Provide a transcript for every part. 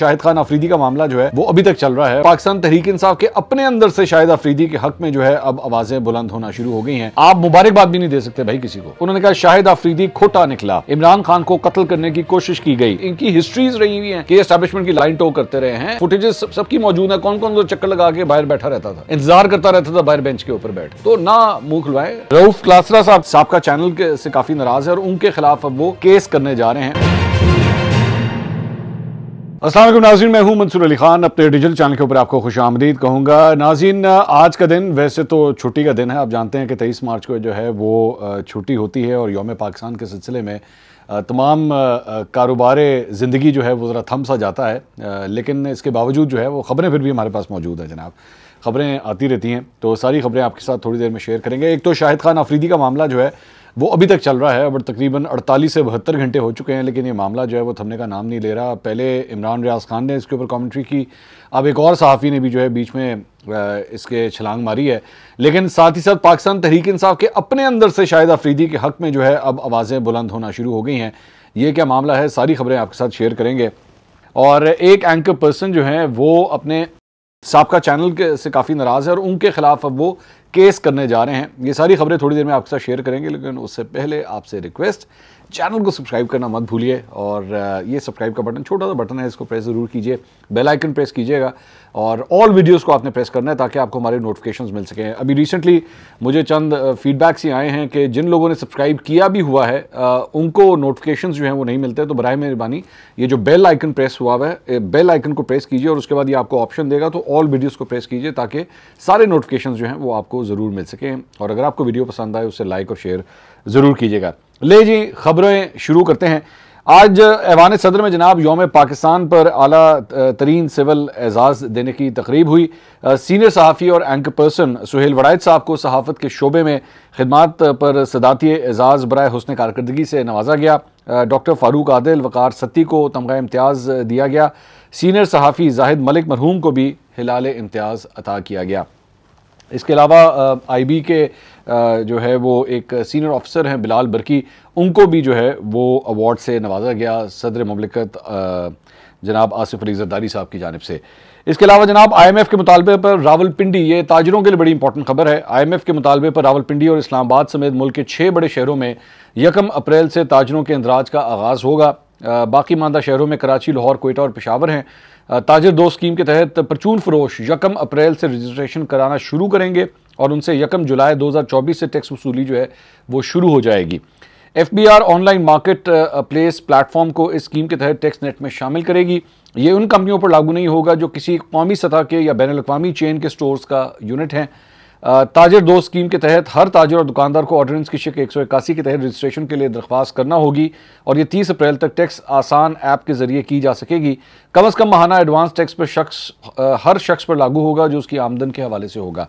शाहिद खान अफरीदी का मामला जो है वो अभी तक चल रहा है पाकिस्तान तहरीक इंसाफ के अपने अंदर से शाहिद अफरीदी के हक में जो है अब आवाजें बुलंद होना शुरू हो गई हैं आप मुबारकबाद भी नहीं दे सकते भाई किसी को उन्होंने कहा शाहिद अफरीदी खोटा निकला इमरान खान को कत्ल करने की कोशिश की गई इनकी हिस्ट्रीज रही हुई है की एस्टेब्लिशमेंट की लाइन टो करते रहे हैं फुटेजेस सबकी मौजूद है कौन कौन सा चक्कर लगा के बाहर बैठा रहता था इंतजार करता रहता था बाहर बेंच के ऊपर बैठ तो ना मुंह खुलवाए रऊफ क्लासरा साहब साहब का चैनल से काफी नाराज है और उनके खिलाफ अब वो केस करने जा रहे हैं असल नाजीन मैं हूं मंसूर अली खान अपने डिजिटल चैनल के ऊपर आपको खुश आमदीद कहूँगा नाजीन आज का दिन वैसे तो छुट्टी का दिन है आप जानते हैं कि तेईस मार्च को जो है वो छुट्टी होती है और योम पाकिस्तान के सिलसिले में तमाम कारोबार ज़िंदगी जो है वो ज़रा थम सा जाता है लेकिन इसके बावजूद जो है वो ख़बरें फिर भी हमारे पास मौजूद हैं जनाब ख़बरें आती रहती हैं तो सारी ख़बरें आपके साथ थोड़ी देर में शेयर करेंगे एक तो शाहिद खान आफरीदी का मामला जो है वो अभी तक चल रहा है बट तकरीबन 48 से बहत्तर घंटे हो चुके हैं लेकिन ये मामला जो है वो थमने का नाम नहीं ले रहा पहले इमरान रियाज खान ने इसके ऊपर कमेंट्री की अब एक और सहाफ़ी ने भी जो है बीच में इसके छलांग मारी है लेकिन साथ ही साथ पाकिस्तान तहरीक इंसाफ के अपने अंदर से शायद अफरीदी के हक़ में जो है अब आवाज़ें बुलंद होना शुरू हो गई हैं ये क्या मामला है सारी खबरें आपके साथ शेयर करेंगे और एक एंकर पर्सन जो है वो अपने सबका चैनल के से काफ़ी नाराज़ है और उनके खिलाफ अब वो केस करने जा रहे हैं ये सारी खबरें थोड़ी देर में आपके साथ शेयर करेंगे लेकिन उससे पहले आपसे रिक्वेस्ट चैनल को सब्सक्राइब करना मत भूलिए और uh, ये सब्सक्राइब का बटन छोटा सा बटन है इसको प्रेस ज़रूर कीजिए बेल आइकन प्रेस कीजिएगा और ऑल वीडियोस को आपने प्रेस करना है ताकि आपको हमारे नोटिफिकेशंस मिल सकें अभी रिसेंटली मुझे चंद फीडबैक्स uh, ही आए हैं कि जिन लोगों ने सब्सक्राइब किया भी हुआ है uh, उनको नोटिफिकेशन जो हैं वो नहीं मिलते तो बरए मेहरबानी ये जो बेल आइकन प्रेस हुआ है बेल आइकन को प्रेस कीजिए और उसके बाद ये आपको ऑप्शन देगा तो ऑल वीडियोज़ को प्रेस कीजिए ताकि सारे नोटिफिकेशन जो हैं वो आपको ज़रूर मिल सकें और अगर आपको वीडियो पसंद आए उसे लाइक और शेयर ज़रूर कीजिएगा ले जी खबरें शुरू करते हैं आज ऐवान सदर में जनाब योम पाकिस्तान पर अला तरीन सिविल एजाज़ देने की तकरीब हुई सीनियर सहाफ़ी और एंकर पर्सन सुहेल वड़ायद साहब को सहाफ़त के शोबे में खदमात पर सदाती एजाज़ बर हसन कारकर्दगी से नवाजा गया डॉक्टर फ़ारूक आदिल वक़ार सत्ती को तमगा इम्तियाज़ दिया गया सीनियर सहाफ़ी जाहिद मलिक मरहूम को भी हिलाल इम्तियाज़ अता किया गया इसके अलावा आईबी के आ, जो है वो एक सीनियर ऑफिसर हैं बिलाल बरकी उनको भी जो है वो अवार्ड से नवाजा गया सदर ममलिकत जनाब आसिफ अली जरदारी साहब की जानब से इसके अलावा जनाब आईएमएफ के मुतालबे पर रावलपिंडी ये ताजरों के लिए बड़ी इंपॉर्टेंट खबर है आईएमएफ के मुतालबे पर रावलपिंडी और इस्लामाबाद समेत मुल्क के छः बड़े शहरों में यकम अप्रैल से ताजरों के अंदराज का आगाज़ होगा बाकी मानदा शहरों में कराची लाहौर कोयटा और पेशावर हैं ताजर दो स्कीम के तहत परचून फरोश यकम अप्रैल से रजिस्ट्रेशन कराना शुरू करेंगे और उनसे यकम जुलाई 2024 से टैक्स वसूली जो है वो शुरू हो जाएगी F B R online market place platform को इस स्कीम के तहत टैक्स नेट में शामिल करेगी ये उन कंपनियों पर लागू नहीं होगा जो किसी कौमी सतह के या बैन अवी चेन के स्टोर्स का यूनिट हैं ताजर दो स्कीम के तहत हर ताजर और दुकानदार को ऑर्डिनेंस की शिक एक सौ इक्यासी के तहत रजिस्ट्रेशन के लिए दरख्वास्त करना होगी और ये तीस अप्रैल तक टैक्स आसान ऐप के जरिए की जा सकेगी कम अज़ कम महाना एडवांस टैक्स पर शख्स हर शख्स पर लागू होगा जो उसकी आमदन के हवाले से होगा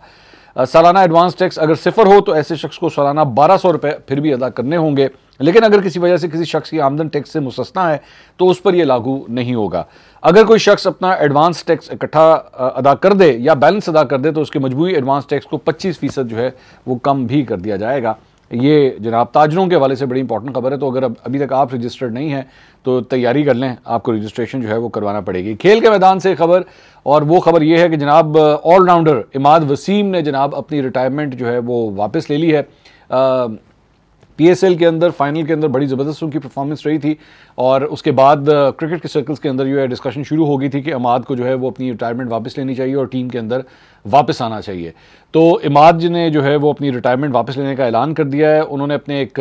सालाना एडवांस टैक्स अगर सिफर हो तो ऐसे शख्स को सालाना बारह सौ रुपये फिर भी अदा करने होंगे लेकिन अगर किसी वजह से किसी शख्स की आमदन टैक्स से मुस्तना है तो उस पर यह लागू नहीं होगा अगर कोई शख्स अपना एडवांस टैक्स इकट्ठा अदा कर दे या बैलेंस अदा कर दे तो उसके मजबूरी एडवांस टैक्स को पच्चीस फीसद जो है वो कम भी कर दिया जाएगा ये जनाब ताजरों के हवाले से बड़ी इंपॉर्टेंट खबर है तो अगर अभी तक आप रजिस्टर्ड नहीं हैं तो तैयारी कर लें आपको रजिस्ट्रेशन जो है वो करवाना पड़ेगी खेल के मैदान से खबर और वो खबर ये है कि जनाब ऑलराउंडर इमाद वसीम ने जनाब अपनी रिटायरमेंट जो है वो वापस ले ली है पीएसएल के अंदर फाइनल के अंदर बड़ी ज़बरदस्त उनकी परफॉर्मेंस रही थी और उसके बाद क्रिकेट uh, के सर्कल्स के अंदर जो है डिस्कशन शुरू हो गई थी कि इमाद को जो है वो अपनी रिटायरमेंट वापस लेनी चाहिए और टीम के अंदर वापस आना चाहिए तो इमाद ने जो है वो अपनी रिटायरमेंट वापस लेने का ऐलान कर दिया है उन्होंने अपने एक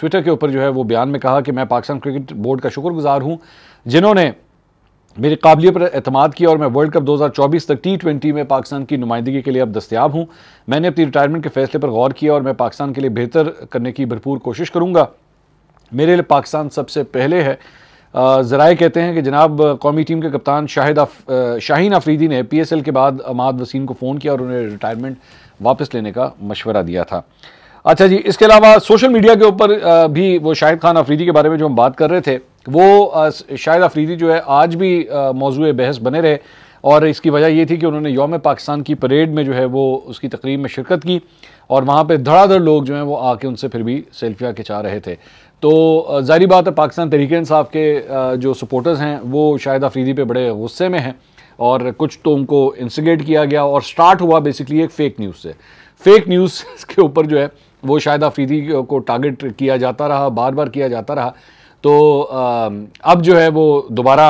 ट्विटर uh, के ऊपर जो है वो बयान में कहा कि मैं पाकिस्तान क्रिकेट बोर्ड का शुक्रगुजार हूँ जिन्होंने मेरी काबिलियत पर अहतम किया और मैं वर्ल्ड कप 2024 तक टी ट्वेंटी में पाकिस्तान की नुमाइंदगी के लिए अब दस्तियाब हूँ मैंने अपनी रिटायरमेंट के फैसले पर गौर किया और मैं पाकिस्तान के लिए बेहतर करने की भरपूर कोशिश करूँगा मेरे लिए पाकिस्तान सबसे पहले है ज़राए कहते हैं कि जनाब कौमी टीम के कप्तान शाहिद आफ, शाहीन अफरीदी ने पी एस एल के बाद अमाद वसीम को फ़ोन किया और उन्हें रिटायरमेंट वापस लेने का मशवरा दिया था अच्छा जी इसके अलावा सोशल मीडिया के ऊपर भी वो शाहिद खान अफरीदी के बारे में जो हम बात कर रहे थे वो शायद अफरीदी जो है आज भी मौजू बहस बने रहे और इसकी वजह ये थी कि उन्होंने योम पाकिस्तान की परेड में जो है वो उसकी तकरीब में शिरकत की और वहाँ पर धड़ाधड़ लोग जो हैं वो आके उनसे फिर भी सेल्फियाँ खिंचा रहे थे तो जारी बात है पाकिस्तान तरीके इंसाफ के जो सपोर्टर्स हैं वो शाहिद अफरीदी पे बड़े गुस्से में हैं और कुछ तो उनको इंस्टिगेट किया गया और स्टार्ट हुआ बेसिकली एक फ़ेक न्यूज़ से फेक न्यूज़ के ऊपर जो है वो शाहिद अफरीदी को टारगेट किया जाता रहा बार बार किया जाता रहा तो अब जो है वो दोबारा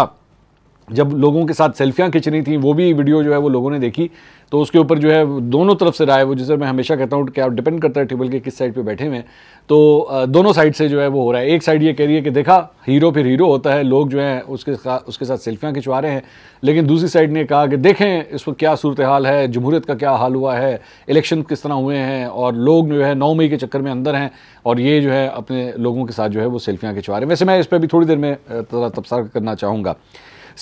जब लोगों के साथ सेल्फियाँ खिंच रही थी वो भी वीडियो जो है वो लोगों ने देखी तो उसके ऊपर जो है दोनों तरफ से राय वो जिसे मैं हमेशा कहता हूँ कि आप डिपेंड करता है टेबल के किस साइड पे बैठे हुए हैं तो दोनों साइड से जो है वो हो रहा है एक साइड ये कह रही है कि देखा हीरो फिर हीरो होता है लोग जो है उसके उसके साथ सेल्फियाँ खिंचवा रहे हैं लेकिन दूसरी साइड ने कहा कि देखें इस पर क्या सूरत हाल है जमहूरियत का क्या हाल हुआ है इलेक्शन किस तरह हुए हैं और लोग जो है नौ मई के चक्कर में अंदर हैं और ये जो है अपने लोगों के साथ जो है वो सेल्फियाँ खिंचवा रहे हैं वैसे मैं इस पर भी थोड़ी देर में तबसार करना चाहूँगा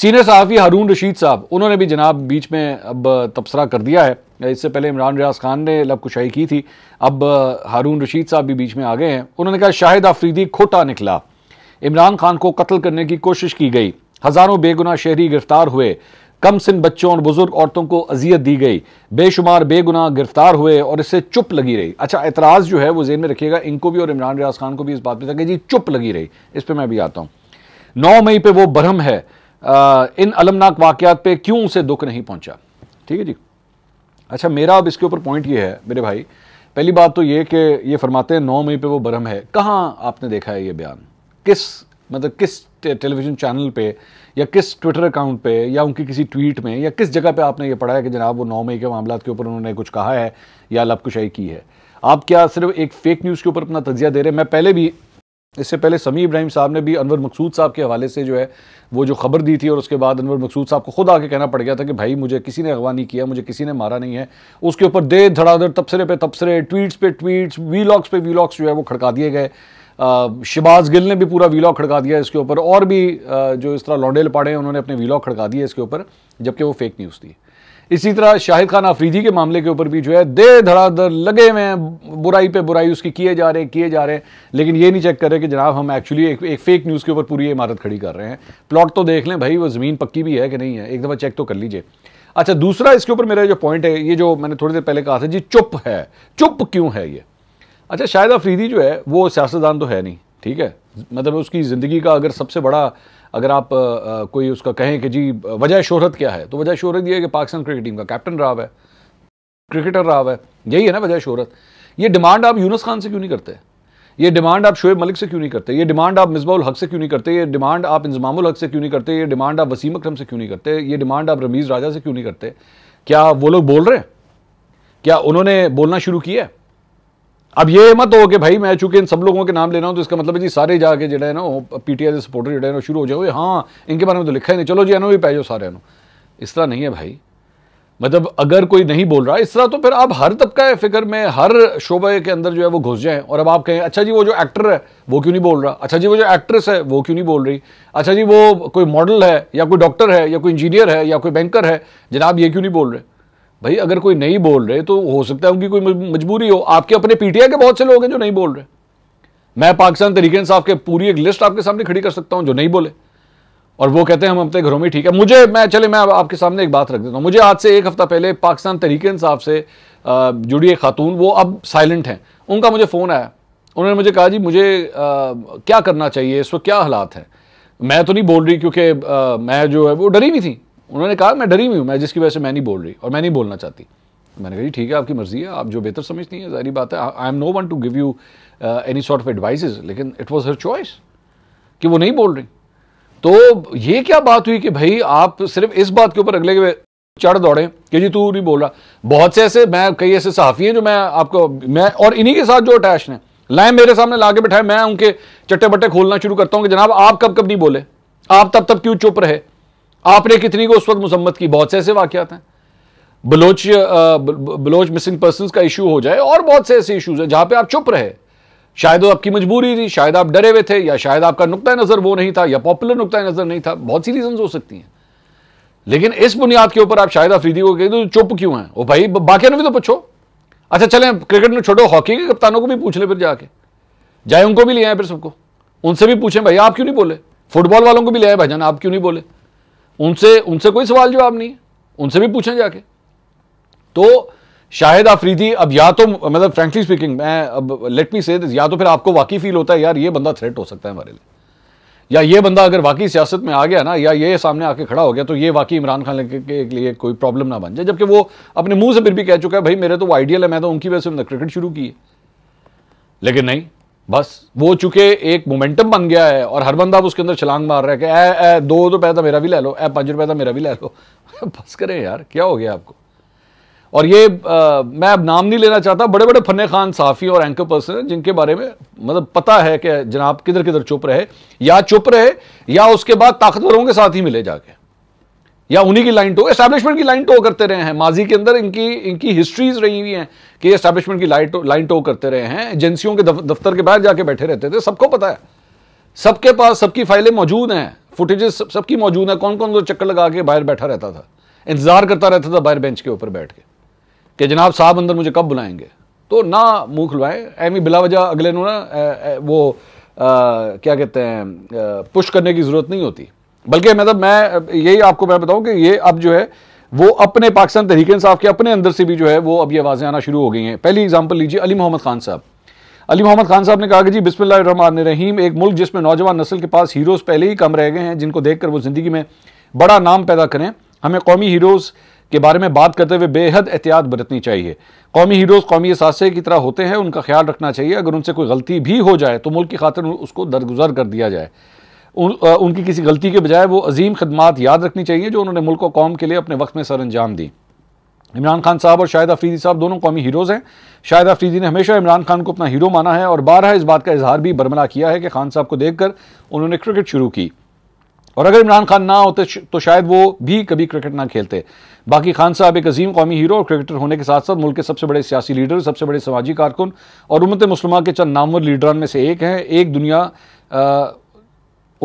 सीनियर सहाफ़ी हारून रशीद साहब उन्होंने भी जनाब बीच में अब तबसरा कर दिया है इससे पहले इमरान रियाज खान ने लबकुशाई की थी अब हारून रशीद साहब भी बीच में आ गए हैं उन्होंने कहा शाहिद आफरीदी खोटा निकला इमरान खान को कत्ल करने की कोशिश की गई हज़ारों बेगुनाह शहरी गिरफ्तार हुए कम सिन बच्चों और बुजुर्ग औरतों को अजियत दी गई बेशुमार बेगुनाह गिरफ्तार हुए और इससे चुप लगी रही अच्छा एतराज़ जो है वो जेन में रखिएगा इनको भी और इमरान रियाज खान को भी इस बात पर था कि जी चुप लगी रही इस पर मैं भी आता हूँ नौ मई पर वो बरहम है इन अलमनाक वाक़ात पे क्यों उसे दुख नहीं पहुंचा ठीक है जी अच्छा मेरा अब इसके ऊपर पॉइंट ये है मेरे भाई पहली बात तो ये कि ये फरमाते हैं नौ मई पे वो बरम है कहाँ आपने देखा है ये बयान किस मतलब किस टेलीविज़न चैनल पे या किस ट्विटर अकाउंट पे या उनकी किसी ट्वीट में या किस जगह पे आपने ये पढ़ा है कि जनाब वो नौ मई के मामला के ऊपर उन्होंने कुछ कहा है या लापकुशाही की है आप क्या सिर्फ एक फेक न्यूज़ के ऊपर अपना तजिया दे रहे हैं मैं पहले भी इससे पहले समी इब्राहिम साहब ने भी अनवर मकसूद साहब के हवाले से जो है वो जो खबर दी थी और उसके बाद अनवर मकसूद साहब को खुद आके कहना पड़ गया था कि भाई मुझे किसी ने अगवा नहीं किया मुझे किसी ने मारा नहीं है उसके ऊपर दे धड़ाधड़ तबसरे पे तबसरे ट्वीट्स पे ट्वीट्स वीलॉग्स पे वीलॉग्स जो है वो खड़का दिए गए शबाज गिल ने भी पूरा वीलॉग खड़का दिया इसके ऊपर और भी जो इस तरह लौंडे लपाड़े हैं उन्होंने अपने वीलॉग खड़का दिए इसके ऊपर जबकि वो फेक न्यूज़ थी इसी तरह शाहिद खान आफरीदी के मामले के ऊपर भी जो है दे धड़ाधड़ लगे हुए हैं बुराई पे बुराई उसकी किए जा रहे हैं किए जा रहे हैं लेकिन ये नहीं चेक कर रहे कि जनाब हम एक्चुअली एक, एक फेक न्यूज़ के ऊपर पूरी इमारत खड़ी कर रहे हैं प्लॉट तो देख लें भाई वो ज़मीन पक्की भी है कि नहीं है एक दफ़ा चेक तो कर लीजिए अच्छा दूसरा इसके ऊपर मेरा जो पॉइंट है ये जो मैंने थोड़ी देर पहले कहा था जी चुप है चुप क्यों है ये अच्छा शाहिद आफरीदी जो है वो सियासतदान तो है नहीं ठीक है मतलब उसकी ज़िंदगी का अगर सबसे बड़ा अगर आप आ, कोई उसका कहें कि जी वजह शोहरत क्या है तो वजह शोहरत यह है कि पाकिस्तान क्रिकेट टीम का कैप्टन रहा है क्रिकेटर रहा है यही है ना वजह शोहरत ये डिमांड आप यूनस खान से क्यों नहीं करते ये डिमांड आप शोएब मलिक से क्यों नहीं करते ये डिमांड आप मिसबाउल हक से क्यों नहीं करते ये डिमांड आप इंजमामुल हक से क्यों नहीं करते ये डिमांड आप वसीम अक्रम से क्यों नहीं करते ये डिमांड आप रमीज़ राजा से क्यों नहीं करते क्या वो लोग बोल रहे हैं क्या उन्होंने बोलना शुरू किया है अब ये मत हो कि भाई मैं चूंकि इन सब लोगों के नाम ले रहा हूँ तो इसका मतलब है जी सारे जाके जो है ना पी टी आई के सपोर्टर जो है ना शुरू हो जाओ हाँ इनके बारे में तो लिखा ही नहीं चलो जी एनो भी पै जाओ सारे नो इस तरह नहीं है भाई मतलब अगर कोई नहीं बोल रहा इस तरह तो फिर आप हर तबका फिक्र में हर शोबे के अंदर जो है वो घुस जाएं और अब आप कहें अच्छा जी वो जो एक्टर है वो क्यों नहीं बोल रहा अच्छा जी वो जो एक्ट्रेस है वो क्यों नहीं बोल रही अच्छा जी वो कोई मॉडल है या कोई डॉक्टर है या कोई इंजीनियर है या कोई बैंकर है जनाब ये क्यों नहीं बोल रहे भाई अगर कोई नहीं बोल रहे तो हो सकता है उनकी कोई मजबूरी हो आपके अपने पीटीआई के बहुत से लोग हैं जो नहीं बोल रहे मैं पाकिस्तान तरीके इंसाफ के पूरी एक लिस्ट आपके सामने खड़ी कर सकता हूं जो नहीं बोले और वो कहते हैं हम अपने घरों में ठीक है मुझे मैं चले मैं आपके सामने एक बात रख देता हूँ मुझे आज से एक हफ्ता पहले पाकिस्तान तरीके इंसाफ से जुड़ी एक खातून वो अब साइलेंट हैं उनका मुझे फ़ोन आया उन्होंने मुझे कहा जी मुझे क्या करना चाहिए इस वक्त क्या हालात हैं मैं तो नहीं बोल रही क्योंकि मैं जो है वो डरी हुई थी उन्होंने कहा मैं डरी हुई हूँ मैं जिसकी वजह से मैं नहीं बोल रही और मैं नहीं बोलना चाहती मैंने कहा ठीक है आपकी मर्जी है आप जो बेहतर समझती हैं जारी बात है I am no one to give you any sort of advice लेकिन इट वॉज हर चॉइस कि वो नहीं बोल रही तो ये क्या बात हुई कि भाई आप सिर्फ इस बात के ऊपर अगले के चढ़ दौड़े कि जी तू नहीं बोल रहा बहुत से ऐसे मैं कई ऐसे सहाफ़ी हैं जो मैं आपको मैं और इन्हीं के साथ जो अटैच हैं लाए मेरे सामने ला के बैठाए मैं उनके चट्टे बट्टे खोलना शुरू करता हूँ कि जनाब आप कब कब नहीं बोले आप तब तब क्यों चुप रहे आपने कितनी को उस वक्त मुसम्मत की बहुत से ऐसे वाकत हैं बलोच बलोच मिसिंग पर्सन का इशू हो जाए और बहुत से ऐसे इशूज़ हैं जहां पर आप चुप रहे शायद वो आपकी मजबूरी थी शायद आप डरे हुए थे या शायद आपका नुकता नज़र वो नहीं था या पॉपुलर नुकता नज़र नहीं था बहुत सी रीजन हो सकती हैं लेकिन इस बुनियाद के ऊपर आप शायद अफरीदी को कह दो चुप क्यों हैं वो भाई बाकी ने भी तो पूछो अच्छा चलें क्रिकेट में छोड़ो हॉकी के कप्तानों को भी पूछ ले फिर जाके जाए उनको भी ले आए फिर सबको उनसे भी पूछें भाई आप क्यों नहीं बोले फुटबॉल वालों को भी ले आए भाई आप क्यों नहीं बोले उनसे उनसे कोई सवाल जवाब नहीं है उनसे भी पूछें जाके तो शाहिद आफरीदी अब या तो मतलब फ्रेंकली स्पीकिंग मैं अब लेट मी से दिस या तो फिर आपको वाकई फील होता है यार ये बंदा थ्रेट हो सकता है हमारे लिए या ये बंदा अगर वाकई सियासत में आ गया ना या ये सामने आके खड़ा हो गया तो ये वाकई इमरान खान के, के लिए कोई प्रॉब्लम ना बन जाए जबकि वो अपने मुंह से फिर भी कह चुका है भाई मेरे तो वो आइडियल है मैं तो उनकी वजह से क्रिकेट शुरू की है लेकिन नहीं बस वो चुके एक मोमेंटम बन गया है और हर बंदा उसके अंदर छलांग मार रहा है कि ऐ ए, दो तो तो रुपए तो मेरा भी ले लो ऐ पाँच रुपए तो मेरा भी ले लो बस करें यार क्या हो गया आपको और ये आ, मैं अब नाम नहीं लेना चाहता बड़े बड़े फन्ने खान साफ़ी और एंकर पर्सन हैं जिनके बारे में मतलब पता है कि जनाब किधर किधर चुप रहे या चुप रहे या उसके बाद ताकतवरों के साथ ही मिले जाके या उन्हीं की लाइन टो एस्टैब्लिशमेंट की लाइन टो करते रहे हैं माजी के अंदर इनकी इनकी हिस्ट्रीज रही हुई हैं कि एस्टैब्लिशमेंट की लाइन टो लाइन टो करते रहे हैं एजेंसियों के दफ्तर के बाहर जाके बैठे रहते थे सबको पता है सबके पास सबकी फाइलें मौजूद हैं फुटेजेस सब, सबकी मौजूद है कौन कौन सा चक्कर लगा के बाहर बैठा रहता था इंतजार करता रहता था बाहर बेंच के ऊपर बैठ के कि जनाब साहब अंदर मुझे कब बुलाएंगे तो ना मुंह खुलवाएं एम बिलावजा अगले ना वो आ, क्या कहते हैं पुश करने की ज़रूरत नहीं होती बल्कि मतलब मैं यही आपको मैं बताऊं कि ये अब जो है वो अपने पाकिस्तान तहरीक इंसाफ के अपने अंदर से भी जो है वो अब ये आवाज़ें आना शुरू हो गई हैं पहली एग्जाम्पल लीजिए अली मोहम्मद खान साहब अली मोहम्मद खान साहब ने कहा कि जी बिस्मिल्लाहमान रहीम एक मुल्क जिसमें नौजवान नस्ल के पास हीरोज़ पहले ही कम रह गए हैं जिनको देख वो ज़िंदगी में बड़ा नाम पैदा करें हमें कौमी हीरोज़ के बारे में बात करते हुए बेहद एहतियात बरतनी चाहिए कौमी हीरोज़ कौमी असासे की तरह होते हैं उनका ख्याल रखना चाहिए अगर उनसे कोई गलती भी हो जाए तो मुल्क की खातर उसको दरगुजर कर दिया जाए उन, उनकी किसी गलती के बजाय वो अजीम खदमात याद रखनी चाहिए जो उन्होंने मुल्क और कौम के लिए अपने वक्त में सर अंजाम दी इमरान खान साहब और शाहिद अफरीदी साहब दोनों कौमी हीरोज़ हैं शाहिद अफरीदी ने हमेशा इमरान खान को अपना हीरो माना है और बारह इस बात का इजहार भी बरमला किया है कि खान साहब को देख कर उन्होंने क्रिकेट शुरू की और अगर इमरान खान ना होते तो शायद वो भी कभी क्रिकेट ना खेलते बाकी खान साहब एक अजीम कौमी हीरो और क्रिकेटर होने के साथ साथ मुल्क के सबसे बड़े सियासी लीडर सबसे बड़े समाजी कारकुन और उमत मुसलमान के चंद नामवर लीडरान में से एक हैं एक दुनिया आ,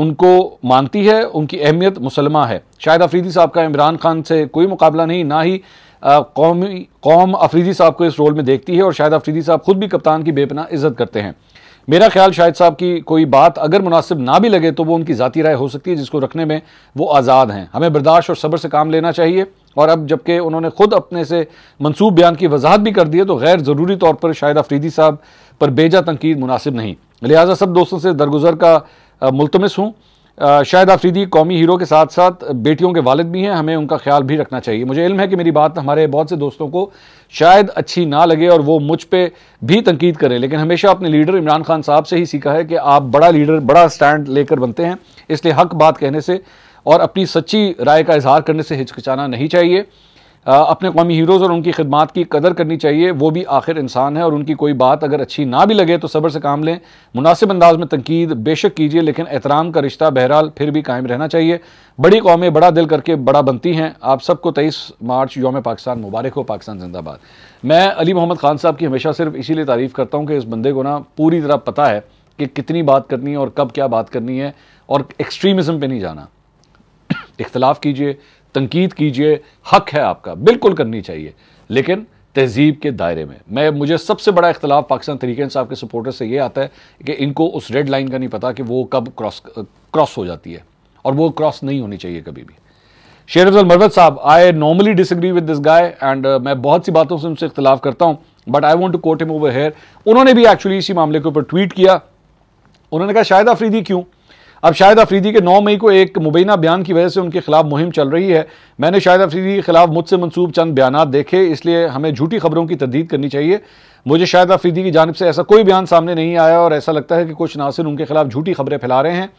उनको मानती है उनकी अहमियत मुसलमा है शायद अफरीदी साहब का इमरान खान से कोई मुकाबला नहीं ना ही कौमी कौम अफरीदी साहब को इस रोल में देखती है और शायद अफरीदी साहब खुद भी कप्तान की बेपना इज्जत करते हैं मेरा ख्याल शायद साहब की कोई बात अगर मुनासिब ना भी लगे तो वो उनकी ज़ाती राय हो सकती है जिसको रखने में वो आज़ाद हैं हमें बर्दाश्त और सब्र से काम लेना चाहिए और अब जबकि उन्होंने खुद अपने से मनसूब बयान की वजाहत भी कर दी है तो गैर ज़रूरी तौर पर शायद अफरीदी साहब पर बेजा तनकीद मुनासिब नहीं लिहाजा सब दोस्तों से दरगुजर का मुलतमस हूँ शायद आफरीदी कौमी हीरो के साथ साथ बेटियों के वालद भी हैं हमें उनका ख्याल भी रखना चाहिए मुझे इल्म है कि मेरी बात हमारे बहुत से दोस्तों को शायद अच्छी ना लगे और वो मुझ पर भी तनकीद करें लेकिन हमेशा अपने लीडर इमरान खान साहब से ही सीखा है कि आप बड़ा लीडर बड़ा स्टैंड लेकर बनते हैं इसलिए हक बात कहने से और अपनी सच्ची राय का इजहार करने से हिचकिचाना नहीं चाहिए अपने कौमी हीरोज़ और उनकी खिदमत की कदर करनी चाहिए वो भी आखिर इंसान है और उनकी कोई बात अगर अच्छी ना भी लगे तो सब्र से काम लें मुनासिब अंदाज में तनकीद बेशक कीजिए लेकिन एहतराम का रिश्ता बहरहाल फिर भी कायम रहना चाहिए बड़ी कौमें बड़ा दिल करके बड़ा बनती हैं आप सबको तेईस मार्च योम पाकिस्तान मुबारक हो पाकिस्तान जिंदाबाद मैं अली मोहम्मद खान साहब की हमेशा सिर्फ इसीलिए तारीफ़ करता हूँ कि इस बंदे को ना पूरी तरह पता है कि कितनी बात करनी है और कब क्या बात करनी है और एक्सट्रीमिज़म पर नहीं जाना इख्तलाफ कीजिए तनकीद कीजिए हक है आपका बिल्कुल करनी चाहिए लेकिन तहजीब के दायरे में मैं मुझे सबसे बड़ा इख्तलाफ पाकिस्तान तरीके साहब के सपोर्टर से ये आता है कि इनको उस रेड लाइन का नहीं पता कि वो कब क्रॉस क्रॉस हो जाती है और वो क्रॉस नहीं होनी चाहिए कभी भी शेर अफजल मरवत साहब I normally disagree with this guy and मैं बहुत सी बातों से उनसे इख्तलाफ करता हूँ but I want to quote him over here उन्होंने भी एक्चुअली इसी मामले के ऊपर ट्वीट किया उन्होंने कहा शायद अफरीदी क्यों अब शाहिद अफरीदी के 9 मई को एक मुबैना बयान की वजह से उनके खिलाफ मुहिम चल रही है मैंने शाहिद अफरीदी के खिलाफ मुझसे मनसूब चंद बयान देखे इसलिए हमें झूठी खबरों की तरदीद करनी चाहिए मुझे शाहिद अफरीदी की जानब से ऐसा कोई बयान सामने नहीं आया और ऐसा लगता है कि कुछ नासिर उनके खिलाफ झूठी खबरें फैला रहे हैं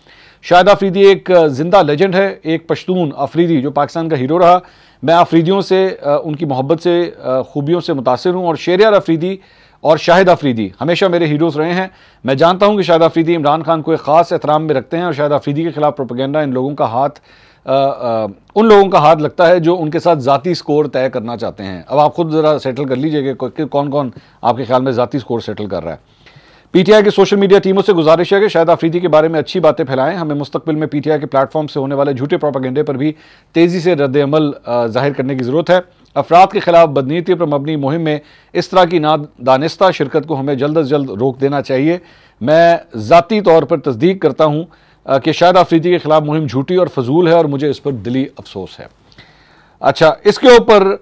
शाहिद अफरीदी एक जिंदा लेजेंड है एक पश्तून अफरीदी जो पाकिस्तान का हीरो रहा मैं अफरीदियों से उनकी मोहब्बत से खूबियों से मुतासर हूँ और शेरियार अफरीदी और शाहिद अफरीदी हमेशा मेरे हीरोज रहे हैं मैं जानता हूं कि शाहिद अफरीदी इमरान खान को एक ख़ास एहतराम में रखते हैं और शाहिद अफरीदी के खिलाफ प्रोपेगेंडा इन लोगों का हाथ आ, आ, उन लोगों का हाथ लगता है जो उनके साथ ज़ाती स्कोर तय करना चाहते हैं अब आप खुद ज़रा सेटल कर लीजिए कि कौन कौन आपके ख्याल में ज़ाती स्कोर सेटल कर रहा है पीटीआई के सोशल मीडिया टीमों से गुजारिश है कि शायद अफरीदी के बारे में अच्छी बातें फैलाएं हमें मुस्तबिल में पीटीआई के प्लेटफॉर्म से होने वाले झूठे प्रोपागेंडे पर भी तेज़ी से रद्द अमल जाहिर करने की ज़रूरत है अफराद के खिलाफ बदनीति पर मबनी मुहिम में इस तरह की नादानस्ता शिरकत को हमें जल्द अज जल्द रोक देना चाहिए मैं ज़ाती तौर पर तस्दीक करता हूँ कि शायद आफरीदी के खिलाफ मुहिम झूठी और फजूल है और मुझे इस पर दिली अफसोस है अच्छा इसके ऊपर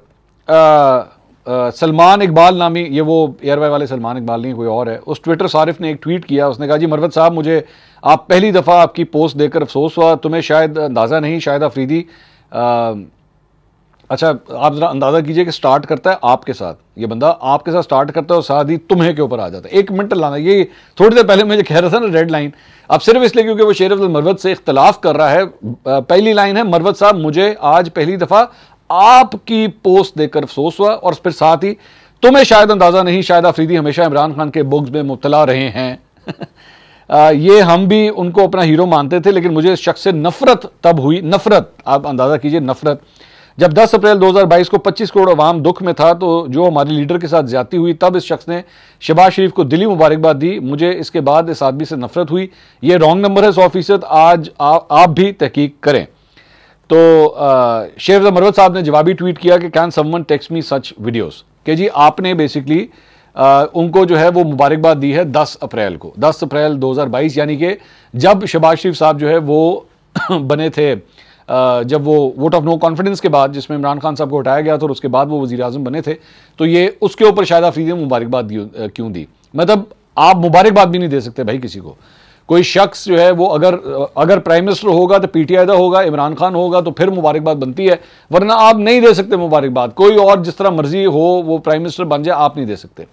सलमान इकबाल नामी ये वो एयरवे वाले सलमान इकबाल नहीं कोई और है उस ट्विटर सारिफ ने एक ट्वीट किया उसने कहा जी मरवत साहब मुझे आप पहली दफ़ा आपकी पोस्ट देकर अफसोस हुआ तुम्हें शायद अंदाज़ा नहीं शायद आफरीदी अच्छा आप जरा अंदाज़ा कीजिए कि स्टार्ट करता है आपके साथ ये बंदा आपके साथ स्टार्ट करता है और साथ ही तुम्हें के ऊपर आ जाता है एक मिनट लाना ये थोड़ी देर पहले मुझे कह रहा था ना रेड लाइन अब सिर्फ इसलिए क्योंकि वो शेर मरवत से इख्तलाफ कर रहा है पहली लाइन है मरवत साहब मुझे आज पहली दफ़ा आपकी पोस्ट देखकर अफसोस हुआ और फिर साथ ही तुम्हें शायद अंदाज़ा नहीं शायद आफरीदी हमेशा इमरान खान के बुक्स में मुबतला रहे हैं ये हम भी उनको अपना हीरो मानते थे लेकिन मुझे इस शख्स से नफरत तब हुई नफरत आप अंदाज़ा कीजिए नफरत जब 10 अप्रैल 2022 को 25 करोड़ अवाम दुख में था तो जो हमारे लीडर के साथ ज्यादा हुई तब इस शख्स ने शबाज शरीफ को दिली मुबारकबाद दी मुझे इसके बाद इस आदमी से नफरत हुई ये रॉन्ग नंबर है सौ फीसद आज आ, आप भी तहकीक करें तो शेर मरवत साहब ने जवाबी ट्वीट किया कि can someone texts me such videos के जी आपने बेसिकली आ, उनको जो है वो मुबारकबाद दी है 10 अप्रैल को 10 अप्रैल 2022 यानी कि जब शबाज शरीफ साहब जो है वो बने थे जब वो वोट ऑफ नो कॉन्फिडेंस के बाद जिसमें इमरान खान साहब को हटाया गया था और उसके बाद वो वजी अजम बने थे तो ये उसके ऊपर शायद आफरीदी ने मुबारकबाद क्यों दी मतलब आप मुबारकबाद भी नहीं दे सकते भाई किसी को कोई शख्स जो है वो अगर अगर प्राइम मिनिस्टर होगा तो पीटीआई का होगा इमरान खान होगा तो फिर मुबारकबाद बनती है वरना आप नहीं दे सकते मुबारकबाद कोई और जिस तरह मर्जी हो वो प्राइम मिनिस्टर बन जाए आप नहीं दे सकते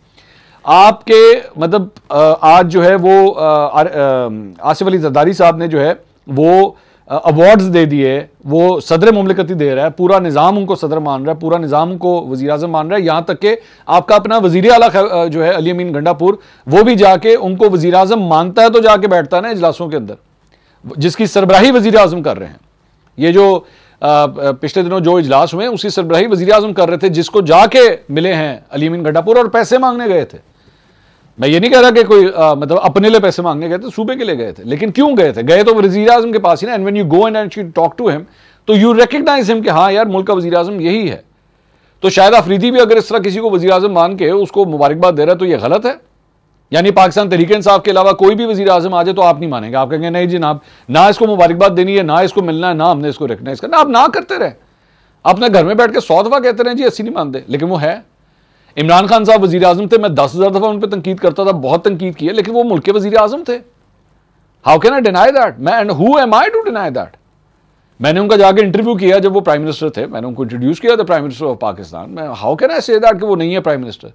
आपके मतलब आज जो है वो आसिफ अली जरदारी साहब ने जो है वो अवार्ड्स दे दिए वो सदर ममलिकती दे रहा है पूरा निज़ाम उनको सदर मान रहा है पूरा निज़ाम को वजी अजम मान रहा है यहाँ तक के आपका अपना वजीर अला जो है अली अमीन गंडापुर वो भी जाके उनको वजी अजम मानता है तो जाके बैठता है ना इजलासों के अंदर जिसकी सरबराही वजी अजम कर रहे हैं ये जो पिछले दिनों जो इजलास हुए उसकी सरबराही वजी अजम कर रहे थे जिसको जाके मिले हैं अली अमीन गंडापुर और पैसे मांगने गए थे मैं ये नहीं कह रहा कि कोई आ, मतलब अपने लिए पैसे मांगने गए थे सूबे के लिए गए थे लेकिन क्यों गए थे गए तो वजी अजम के पास ही ना and when you go and and talk to him तो यू रिकग्नाइज हिम कि हाँ यार मुल्क का वजी अजम यही है तो शायद अफरीदी भी अगर इस तरह किसी को वजी अजम मान के उसको मुबारकबाद दे रहा है तो यह गलत है यानी पाकिस्तान तरीके इंसाफ के अलावा कोई भी वजी अजम आ जाए तो आप नहीं मानेंगे आप कहेंगे नहीं जनाब ना इसको मुबारकबाद देनी है ना इसको मिलना है ना हमने इसको रिकग्नाइज करना आप ना करते रहें अपने घर में बैठ के सौ दफा कहते रहे जी ऐसी नहीं मानते लेकिन वो है इमरान खान साहब वजी अजम थे मैं दस हज़ार दफ़ा उन पर तनकीद करता था बहुत तनकीद की है लेकिन वो मुल्क के वजी अजम थे how can I deny that मैं and who am I to deny that मैंने उनका जाकर इंटरव्यू किया जब वो प्राइम मिनिस्टर थे मैंने उनको इंट्रोड्यूस किया था प्राइम मिनिस्टर ऑफ पाकिस्तान मैं how can I say that कि वो नहीं है प्राइम मिनिस्टर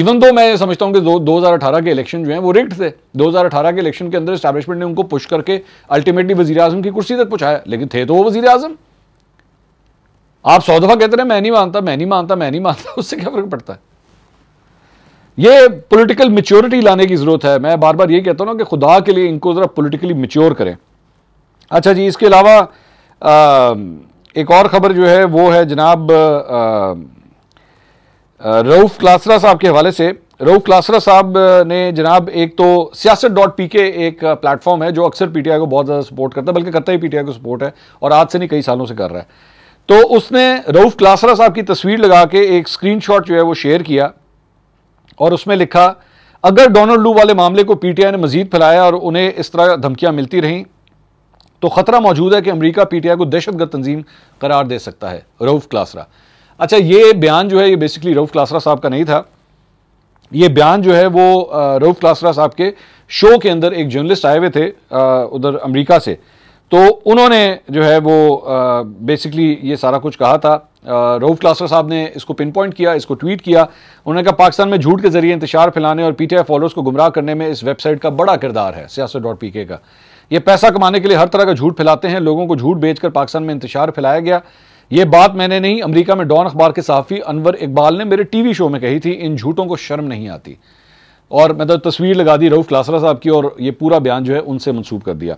इवन दो मैं समझता हूँ कि दो दो हज़ार अठारह के इलेक्शन जो है वो रिक्ट थे दो हज़ार अठारह के इलेक्शन के अंदर स्टैब्लिशमेंट ने उनको पुश करके अल्टीमेटली वजी अजम की कुर्सी तक पहुँचाया लेकिन थे तो वो वजी अजम आप सौ दफ़ा कहते रहे मैं नहीं मानता मैं नहीं मानता मैं नहीं मानता उससे क्या फ़र्क पड़ता है ये पॉलिटिकल मेच्योरिटी लाने की ज़रूरत है मैं बार बार ये कहता हूँ ना कि खुदा के लिए इनको ज़रा पोलिटिकली मेच्योर करें अच्छा जी इसके अलावा एक और ख़बर जो है वो है जनाब रऊफ़ क्लासरा साहब के हवाले से रऊफ़ क्लासरा साहब ने जनाब एक तो सियासत डॉट पी के एक प्लेटफॉर्म है जो अक्सर पी टी आई को बहुत ज़्यादा सपोर्ट करता है बल्कि करता ही पी टी आई को सपोर्ट है और आज से नहीं कई सालों से कर रहा है तो उसने रऊफ़ क्लासरा साहब की तस्वीर लगा के एक स्क्रीन शॉट जो है वो शेयर किया और उसमें लिखा अगर डोनाल्ड लू वाले मामले को पीटीआई ने मजीद फैलाया और उन्हें इस तरह धमकियां मिलती रहीं तो ख़तरा मौजूद है कि अमेरिका पीटीआई को दहशतगर्द तंजीम करार दे सकता है रऊफ क्लासरा अच्छा ये बयान जो है ये बेसिकली रऊफ क्लासरा साहब का नहीं था ये बयान जो है वो रऊफ क्लासरा साहब के शो के अंदर एक जर्नलिस्ट आए हुए थे उधर अमरीका से तो उन्होंने जो है वो बेसिकली ये सारा कुछ कहा था रोव क्लास्टर साहब ने इसको पिन पॉइंट किया इसको ट्वीट किया उन्होंने कहा पाकिस्तान में झूठ के जरिए इंतजार फैलाने और पीटीआई फॉलोअर्स को गुमराह करने में इस वेबसाइट का बड़ा किरदार है सियासत डॉट पी के का ये पैसा कमाने के लिए हर तरह का झूठ फैलाते हैं लोगों को झूठ बेचकर पाकिस्तान में इंतजार फैलाया गया ये बात मैंने नहीं अमरीका में डॉन अखबार के सहाफ़ी अनवर इकबाल ने मेरे टीवी शो में कही थी इन झूठों को शर्म नहीं आती और मतलब तस्वीर लगा दी रऊफ़ क्लासरा साहब की और ये पूरा बयान जो है उनसे मनसूब कर दिया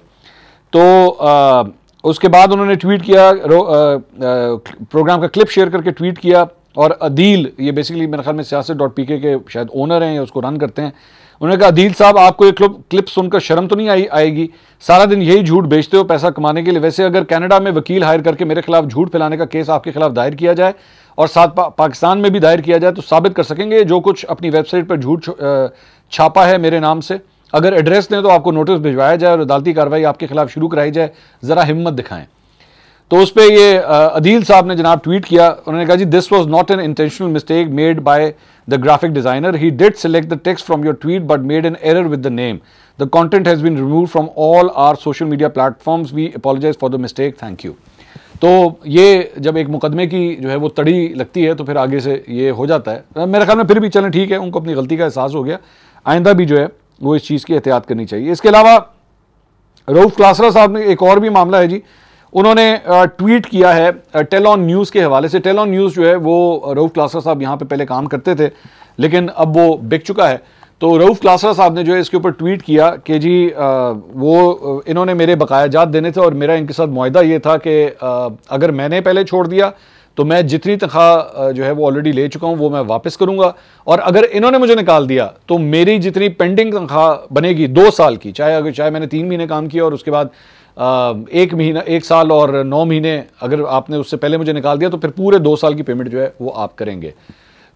तो आ, उसके बाद उन्होंने ट्वीट किया प्रोग्राम का क्लिप शेयर करके ट्वीट किया और अदील ये बेसिकली मेरे ख्याल में सियासत डॉट पी के, के शायद ओनर हैं या उसको रन करते हैं उन्होंने कहा अदील साहब आपको ये क्लिप सुनकर शर्म तो नहीं आई आएगी सारा दिन यही झूठ बेचते हो पैसा कमाने के लिए वैसे अगर कनाडा में वकील हायर करके मेरे खिलाफ झूठ फैलाने का केस आपके खिलाफ दायर किया जाए और साथ पा, पाकिस्तान में भी दायर किया जाए तो साबित कर सकेंगे जो कुछ अपनी वेबसाइट पर झूठ छापा है मेरे नाम से अगर एड्रेस दें तो आपको नोटिस भिजवाया जाए और अदालती कार्रवाई आपके खिलाफ शुरू कराई जाए ज़रा हिम्मत दिखाएं तो उस पर ये अदील साहब ने जनाब ट्वीट किया उन्होंने कहा जी this was not an intentional mistake made by the graphic designer he did select the text from your tweet but made an error with the name the content has been remove from all our social media platforms we apologise for the mistake thank you तो ये जब एक मुकदमे की जो है वो तड़ी लगती है तो फिर आगे से ये हो जाता है मेरे ख्याल में फिर भी चलें ठीक है उनको अपनी गलती का एहसास हो गया आइंदा भी जो है वो इस चीज़ की एहतियात करनी चाहिए इसके अलावा रऊफ़ क्लासरा साहब ने एक और भी मामला है जी उन्होंने ट्वीट किया है टेल ऑन न्यूज़ के हवाले से टेल ऑन न्यूज़ जो है वो रऊफ़ क्लासरा साहब यहाँ पे पहले काम करते थे लेकिन अब वो बिक चुका है तो रऊफ़ क्लासरा साहब ने जो है इसके ऊपर ट्वीट किया कि जी वो इन्होंने मेरे बकायाजात देने थे और मेरा इनके साथ माहा ये था कि अगर मैंने पहले छोड़ दिया तो मैं जितनी तनख्वाह जो है वो ऑलरेडी ले चुका हूँ वो मैं वापस करूँगा और अगर इन्होंने मुझे निकाल दिया तो मेरी जितनी पेंडिंग तनख्वाह बनेगी दो साल की चाहे अगर चाहे मैंने तीन महीने काम किया और उसके बाद एक महीना एक साल और नौ महीने अगर आपने उससे पहले मुझे निकाल दिया तो फिर पूरे दो साल की पेमेंट जो है वो आप करेंगे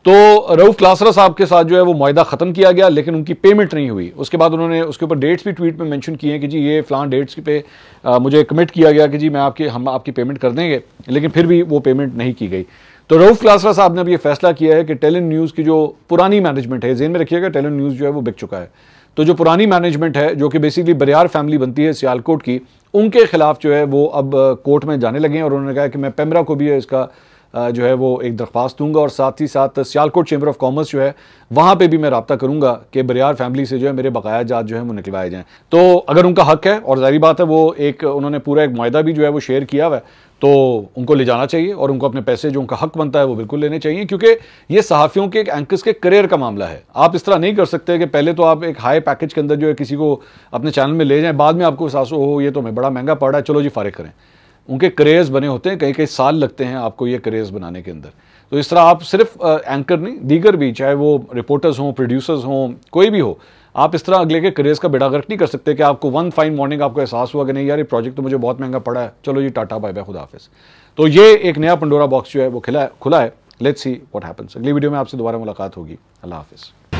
तो रऊफ क्लासरा साहब के साथ जो है वो माहा ख़त्म किया गया लेकिन उनकी पेमेंट नहीं हुई उसके बाद उन्होंने उसके ऊपर डेट्स भी ट्वीट में मेंशन किए हैं कि जी ये फ्लान डेट्स पे आ, मुझे कमिट किया गया कि जी मैं आपके हम आपकी पेमेंट कर देंगे लेकिन फिर भी वो पेमेंट नहीं की गई तो रऊफ क्लासरा साहब ने अब ये फैसला किया है कि टेलन न्यूज़ की जो पुरानी मैनेजमेंट है जेन में रखिएगा टेलन न्यूज़ जो है वो बिक चुका है तो जो पुरानी मैनेजमेंट है जो कि बेसिकली बरियार फैमिली बनती है सियालकोट की उनके खिलाफ जो है वो अब कोर्ट में जाने लगे हैं और उन्होंने कहा कि मैं पेमरा को भी इसका जो है वो एक दरख्वास्त दूंगा और साथ ही साथ सियालकोट चैम्बर ऑफ कॉमर्स जो है वहाँ पे भी मैं रबता करूँगा कि बरियार फैमिली से जो है मेरे बकाया जात जो है वो निकलवाए जाएँ तो अगर उनका हक है और जारी बात है वो एक उन्होंने पूरा एक माहा भी जो है वो शेयर किया हुआ है तो उनको ले जाना चाहिए और उनको अपने पैसे जो उनका हक बनता है वो बिल्कुल लेने चाहिए क्योंकि ये सहाफ़ियों के एक एंकर्स के करियर का मामला है आप इस तरह नहीं कर सकते कि पहले तो आप एक हाई पैकेज के अंदर जो है किसी को अपने चैनल में ले जाएं बाद में आपको एहसास हो ये तो मैं बड़ा महंगा पड़ रहा है चलो जी फारिग करें उनके करेज बने होते हैं कई कई साल लगते हैं आपको ये करेज बनाने के अंदर तो इस तरह आप सिर्फ एंकर नहीं दीगर भी चाहे वो रिपोर्टर्स हों प्रोड्यूसर्स हों कोई भी हो आप इस तरह अगले के करेज का बेड़ा गर्क नहीं कर सकते कि आपको वन फाइन मॉर्निंग आपको एहसास हुआ कि नहीं यार ये प्रोजेक्ट तो मुझे बहुत महंगा पड़ा है चलो जी टाटा बाय बाय खुदा हाफिस तो ये एक नया पंडोरा बॉक्स जो है वो खिला खुला है लेट्स सी व्हाट हैपेंस अगली वीडियो में आपसे दोबारा मुलाकात होगी अल्लाह हाफिज़